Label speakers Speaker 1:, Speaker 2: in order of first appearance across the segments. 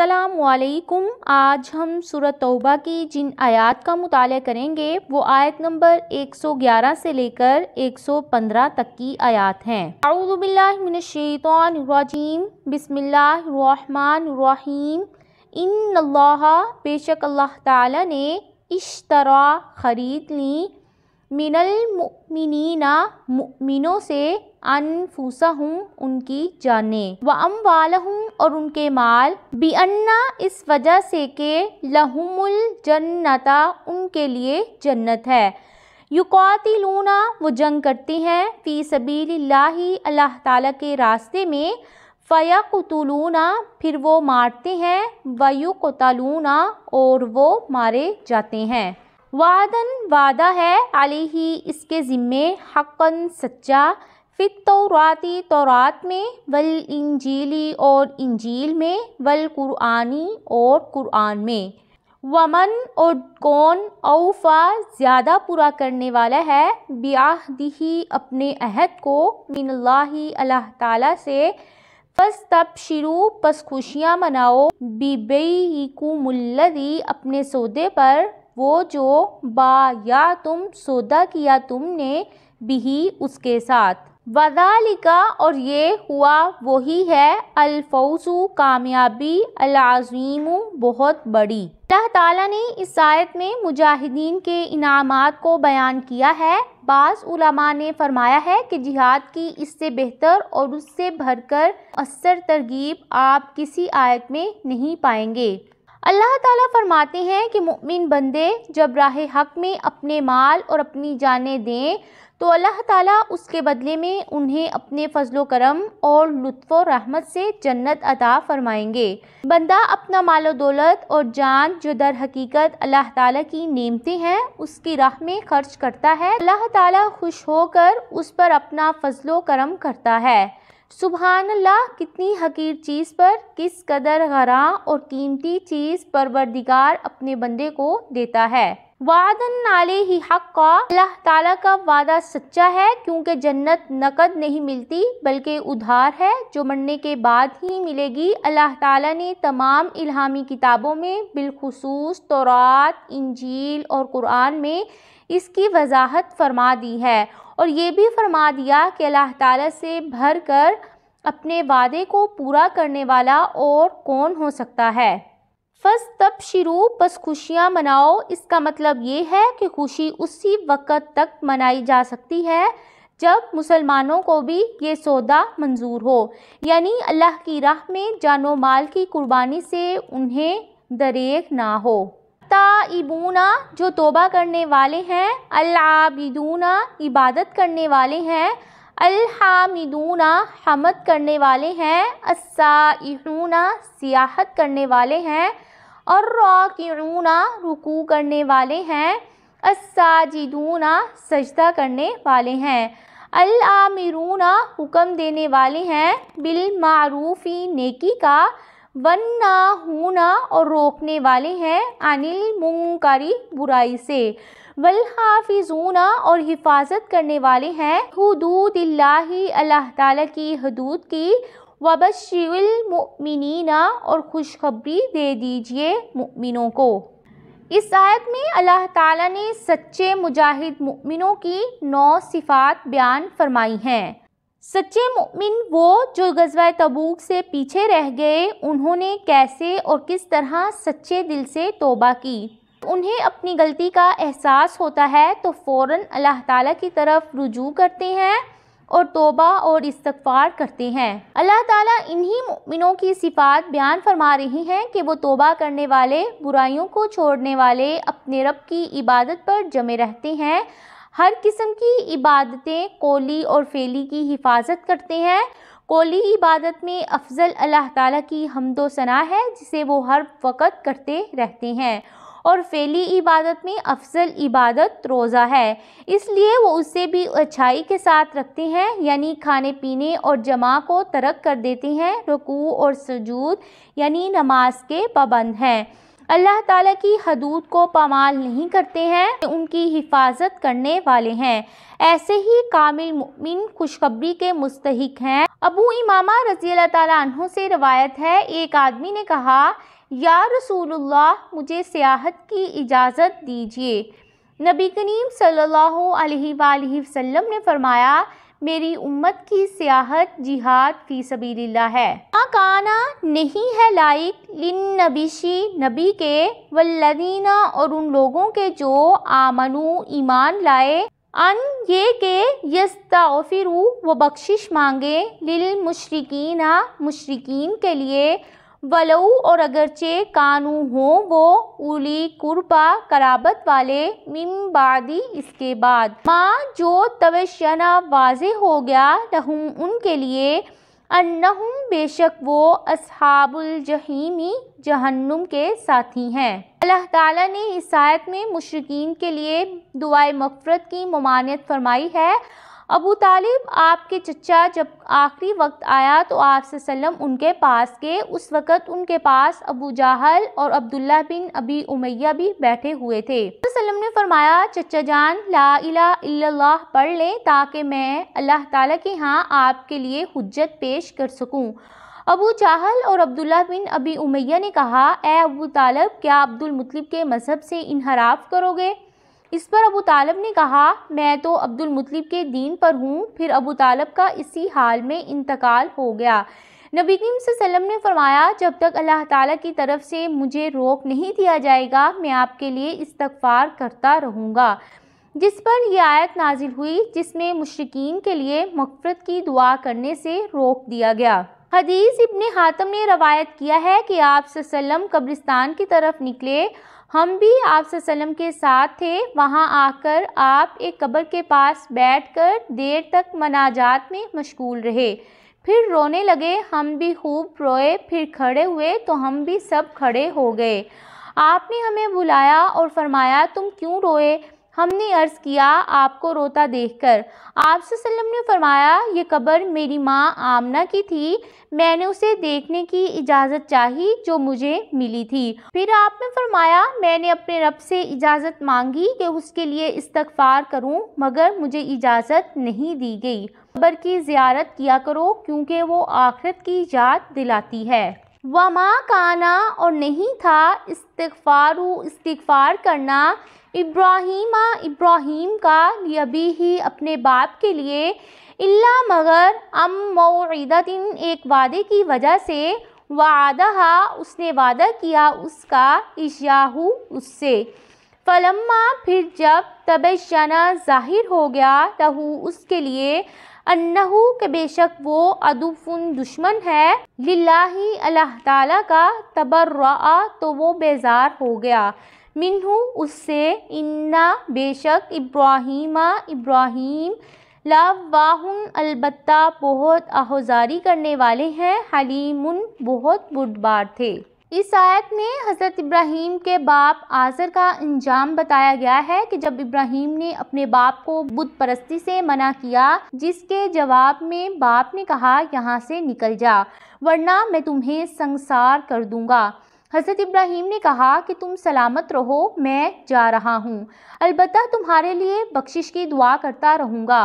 Speaker 1: असलकुम आज हम सूरत तौबा की जिन आयत का मुताल करेंगे वो आयत नंबर 111 से लेकर 115 तक की आयत हैं अरुबिल्लाशैतरजीम बसमीम इन बेशक अल्लाह ताला ने इश्तरा ख़रीद ली मिनल मिनीना मिनों से अनफूसा हूँ उनकी जाने व अमवाल हूँ और उनके माल अन्ना इस वजह से के लहुमुल जन्नता उनके लिए जन्नत है युकाती लूना वो जंग करती हैं फ़ी सबील अल्लाह ताला के रास्ते में फ़यकुतलूना फिर वो मारते हैं वयुकतलूना और वो मारे जाते हैं वादन वादा है अली ही इसके ज़िम्मे हक़न सच्चा फ़ित तौराती तौरात में वल इंजीली और इंजील में वल कुरानी और कुरान में वमन और कौन औफा ज़्यादा पूरा करने वाला है दही अपने अहद को मिनल्ला अल्लाह ताला से पस तब शुरू बस खुशियाँ मनाओ बीबई कुमुल्लदी अपने सौदे पर वो जो बा या तुम सौदा किया तुमने बिही उसके साथ वदालिका और ये हुआ वही है अलफौसु कामयाबी अलाजीमु बहुत बड़ी अल्लाह ताला ने इस आयत में मुजाहिदीन के इनामात को बयान किया है बाज़ उलमा ने फरमाया है कि जिहाद की इससे बेहतर और उससे भरकर असर तरगीब आप किसी आयत में नहीं पाएंगे अल्लाह ताला फरमाते हैं कि मुमिन बंदे जब राह हक में अपने माल और अपनी जानें दें तो अल्लाह ताला उसके बदले में उन्हें अपने फजलो करम और लुत्फ़ रहमत से जन्नत अता फरमाएंगे बंदा अपना मालो दौलत और जान जो दर हकीकत अल्लाह ताला की नेमतें हैं उसकी राह में खर्च करता है अल्लाह ताला खुश होकर उस पर अपना फजलो करम करता है सुबहानल्ला कितनी हकीर चीज़ पर किस कदर गरा और कीमती चीज़ परवरदिगार अपने बंदे को देता है वादन नाले ही हक का अल्लाह ताला का वादा सच्चा है क्योंकि जन्नत नकद नहीं मिलती बल्कि उधार है जो मरने के बाद ही मिलेगी अल्लाह ताला ने तमाम इल्हामी किताबों में बिलखसूस तौरात इंजील और कुरान में इसकी वजाहत फरमा दी है और ये भी फरमा दिया कि अल्लाह ताला से भर कर अपने वादे को पूरा करने वाला और कौन हो सकता है फस तब शुरू बस खुशियाँ मनाओ इसका मतलब ये है कि खुशी उसी वक़्त तक मनाई जा सकती है जब मुसलमानों को भी ये सौदा मंजूर हो यानी अल्लाह की राह में जानो माल की कुर्बानी से उन्हें दरेक ना हो ताइबूना जो तोबा करने वाले हैं अल्लाबिदूना इबादत करने वाले हैं अलहामिदूना हमद करने वाले हैं असाइहूना सियाहत करने वाले हैं और रॉकूना रुकू करने वाले हैं असाजिदूना सजदा करने वाले हैं अलामिरूना हुक्म देने वाले हैं बिल मारूफ़ी नेकी का वन्ना होना और रोकने वाले हैं अनिल मुंकारी बुराई से वल्हाफिजूना और हिफाजत करने वाले हैं हदूद अल्लाह ताला की हदूद की वबशिलमिन और खुशखबरी दे दीजिए मुमिनों को इस आयत में अल्लाह ताला ने सच्चे मुजाहिद मुमिनों की नौ सिफात बयान फरमाई हैं सच्चे मुमिन वो जो गजवा तबूक से पीछे रह गए उन्होंने कैसे और किस तरह सच्चे दिल से तोबा की उन्हें अपनी गलती का एहसास होता है तो फ़ौर अल्लाह ताला की तरफ रुजू करते हैं और तोबा और इस्तफ़ार करते हैं अल्लाह ताला इन्हीं मिनों की सिफात बयान फरमा रही हैं कि वो तोबा करने वाले बुराइयों को छोड़ने वाले अपने रब की इबादत पर जमे रहते हैं हर किस्म की इबादतें कोली और फेली की हिफाजत करते हैं कोली इबादत में अफजल अल्लाह ताला की हमदो सना है जिसे वो हर वक़्त करते रहते हैं और फैली इबादत में अफजल इबादत रोज़ा है इसलिए वो उससे भी अच्छाई के साथ रखती हैं यानी खाने पीने और जमा को तरक कर देती हैं रकू और सजूद यानी नमाज के पाबंद हैं अल्लाह ताला की हदूद को पामाल नहीं करते हैं उनकी हिफाजत करने वाले हैं ऐसे ही कामिल मुमिन खुशखबरी के मुस्तक हैं अबू इमामा रजी अल्लाह तु से रवायत है एक आदमी ने कहा या रसूलुल्लाह मुझे सियाहत की इजाज़त दीजिए नबी करीम सल्लल्लाहु अलैहि वसल्लम ने फरमाया मेरी उम्मत की सियाहत जिहाद फ़ी सबील्ला है काना नहीं है लाइक लिन नबीशी नबी के वल्लदीना और उन लोगों के जो आमनु ईमान लाए अन ये के यस्ताफिर व बख्शिश मांगे लिल मुशरकिन मुशरकिन के लिए वलऊ और अगरचे कानू हो वो उली कुर्बा कराबत वाले मिमबादी इसके बाद माँ जो तवशना वाज हो गया रहूँ उनके लिए अन्नहुम बेशक वो असहाबुल जहीमी जहन्नुम के साथी हैं अल्लाह ताला ने इस आयत में मुशरकिन के लिए दुआए मफ़रत की ममानियत फरमाई है अबू तालिब आपके चचा जब आखिरी वक्त आया तो आप सल्लम उनके पास गए उस वक़्त उनके पास अबू जाहल और अब्दुल्ला बिन अबी उमैया भी बैठे हुए थे वसल्लम ने फरमाया चचा जान ला इला पढ़ लें ताकि मैं अल्लाह ताला के यहाँ आपके लिए हजत पेश कर सकूँ अबू जाहल और अब्दुल्ला बिन अबी उमैया ने कहा ए अबू तालब क्या अब्दुलमतलब के मज़हब से इनहराफ करोगे इस पर अबू तालब ने कहा मैं तो अब्दुल मुतलिब के दीन पर हूँ फिर अबू तालब का इसी हाल में इंतकाल हो गया नबी करीम वसल्लम ने फरमाया जब तक अल्लाह ताला की तरफ से मुझे रोक नहीं दिया जाएगा मैं आपके लिए इस्तफ़ार करता रहूँगा जिस पर यह आयत नाजिल हुई जिसमें मुश्किन के लिए मफ़रत की दुआ करने से रोक दिया गया हदीस इबन हातम ने रवायत किया है कि आप वसल्लम कब्रिस्तान की तरफ निकले हम भी आप सल्लम के साथ थे वहाँ आकर आप एक कब्र के पास बैठकर देर तक मनाजात में मशगूल रहे फिर रोने लगे हम भी खूब रोए फिर खड़े हुए तो हम भी सब खड़े हो गए आपने हमें बुलाया और फरमाया तुम क्यों रोए हमने अर्ज़ किया आपको रोता देखकर आप ने फरमाया ये कब्र मेरी माँ आमना की थी मैंने उसे देखने की इजाज़त चाही जो मुझे मिली थी फिर आपने फरमाया मैंने अपने रब से इजाज़त मांगी कि उसके लिए इस्तफ़ार करूँ मगर मुझे इजाज़त नहीं दी गई कब्र की ज़्यारत किया करो क्योंकि वो आखिरत की याद दिलाती है वमा काना और नहीं था इस्तफ़ार इस्तफ़ार करना इब्राहिमा इब्राहीम का यबी ही अपने बाप के लिए इल्ला मगर अम मौदतिन एक वादे की वजह से वादा उसने वादा किया उसका इशाहू उससे फलम्मा फिर जब तबशना जाहिर हो गया तहु उसके लिए अन्नहू के बेशक वो अदुफुन दुश्मन है लिल्लाही अल्लाह ताला का तबर्रा तो वो बेजार हो गया मिनहू उससे इन्ना बेशक इब्राहिमा इब्राहिम लावाहन अलबत्ता बहुत अहोजारी करने वाले हैं हलीम बहुत बुढ़बार थे इस आयत में हज़रत इब्राहिम के बाप आज़र का अंजाम बताया गया है कि जब इब्राहिम ने अपने बाप को बुत परस्ती से मना किया जिसके जवाब में बाप ने कहा यहाँ से निकल जा वरना मैं तुम्हें संसार कर दूँगा हज़रत इब्राहिम ने कहा कि तुम सलामत रहो मैं जा रहा हूँ अलबत् तुम्हारे लिए बख्शिश की दुआ करता रहूँगा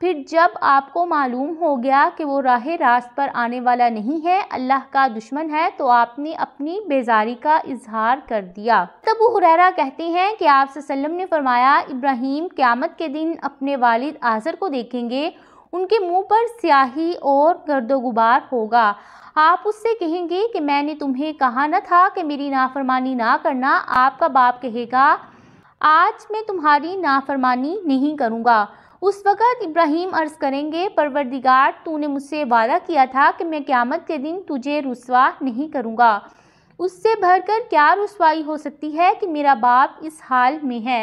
Speaker 1: फिर जब आपको मालूम हो गया कि वो राह रास्त पर आने वाला नहीं है अल्लाह का दुश्मन है तो आपने अपनी बेजारी का इजहार कर दिया तबू हुररा कहते हैं कि आप ने फरमाया इब्राहिम क़्यामत के दिन अपने वालिद आज़र को देखेंगे उनके मुंह पर स्याही और गर्द गुबार होगा आप उससे कहेंगे कि मैंने तुम्हें कहा न था कि मेरी नाफरमानी ना करना आपका बाप कहेगा आज मैं तुम्हारी नाफरमानी नहीं करूँगा उस वक़्त इब्राहिम अर्ज़ करेंगे परवरदिगार तूने मुझसे वादा किया था कि मैं क़्यामत के दिन तुझे रसवा नहीं करूँगा उससे भरकर क्या रसवाई हो सकती है कि मेरा बाप इस हाल में है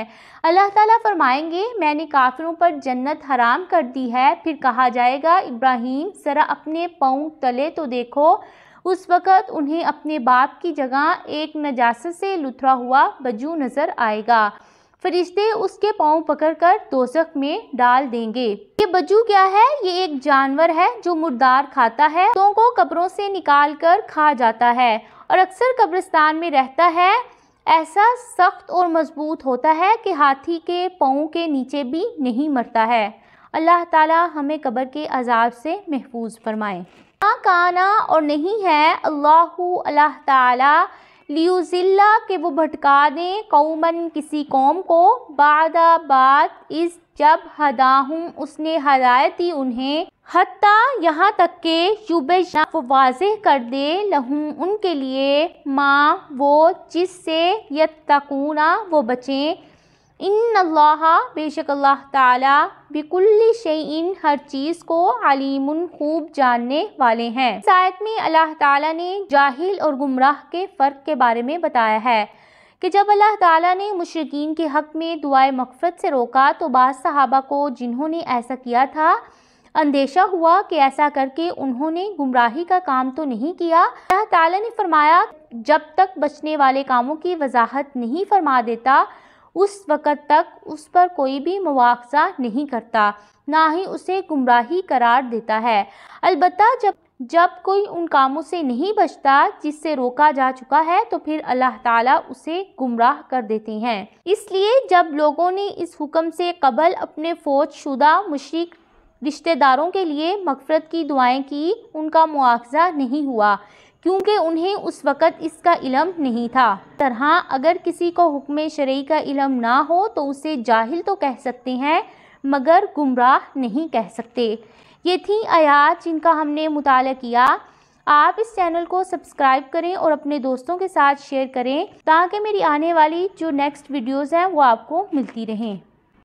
Speaker 1: अल्लाह ताला फरमाएंगे मैंने काफिरों पर जन्नत हराम कर दी है फिर कहा जाएगा इब्राहिम ज़रा अपने पाँव तले तो देखो उस वक़्त उन्हें अपने बाप की जगह एक नजास से लुथरा हुआ बजू नज़र आएगा फरिश्ते उसके पाँव पकड़कर दोजख में डाल देंगे ये बजू क्या है ये एक जानवर है जो मुर्दार खाता है तो को कब्रों से निकाल कर खा जाता है और अक्सर कब्रिस्तान में रहता है ऐसा सख्त और मजबूत होता है कि हाथी के पाँव के नीचे भी नहीं मरता है अल्लाह ताला हमें कब्र के अजाब से महफूज फरमाए ना काना और नहीं है अल्लाह अल्लाह ताला लियोजिल्ला के वो भटका दें कौमन किसी कौम को बाद इस जब हदाहूँ उसने हदायत ही उन्हें हत्ता यहाँ तक के युबश वाज कर दे लहूँ उनके लिए माँ वो जिससे यकूना वो बचें इन बेशक अल्लाह ताला बिकुल्ली शयन हर चीज़ को अलीम खूब जानने वाले हैं शायद में अल्लाह ताला ने जाहिल और गुमराह के फ़र्क के बारे में बताया है कि जब अल्लाह ताला ने मुशरकिन के हक़ में दुआ मकफ़रत से रोका तो बाद सहाबा को जिन्होंने ऐसा किया था अंदेशा हुआ कि ऐसा करके उन्होंने गुमराही का काम तो नहीं किया अल्लाह ताला ने फरमाया जब तक बचने वाले कामों की वजाहत नहीं फरमा देता उस वक़्त तक उस पर कोई भी मुआवजा नहीं करता ना ही उसे गुमराही करार देता है अलबत् जब जब कोई उन कामों से नहीं बचता जिससे रोका जा चुका है तो फिर अल्लाह ताला उसे गुमराह कर देते हैं इसलिए जब लोगों ने इस हुक्म से कबल अपने फौज शुदा मुशरक रिश्तेदारों के लिए मगफरत की दुआएं की उनका मुआवजा नहीं हुआ क्योंकि उन्हें उस वक़्त इसका इलम नहीं था तरह अगर किसी को हुक्म शरय का इलम ना हो तो उसे जाहिल तो कह सकते हैं मगर गुमराह नहीं कह सकते ये थी आयात जिनका हमने मुताल किया आप इस चैनल को सब्सक्राइब करें और अपने दोस्तों के साथ शेयर करें ताकि मेरी आने वाली जो नेक्स्ट वीडियोस हैं वो आपको मिलती रहें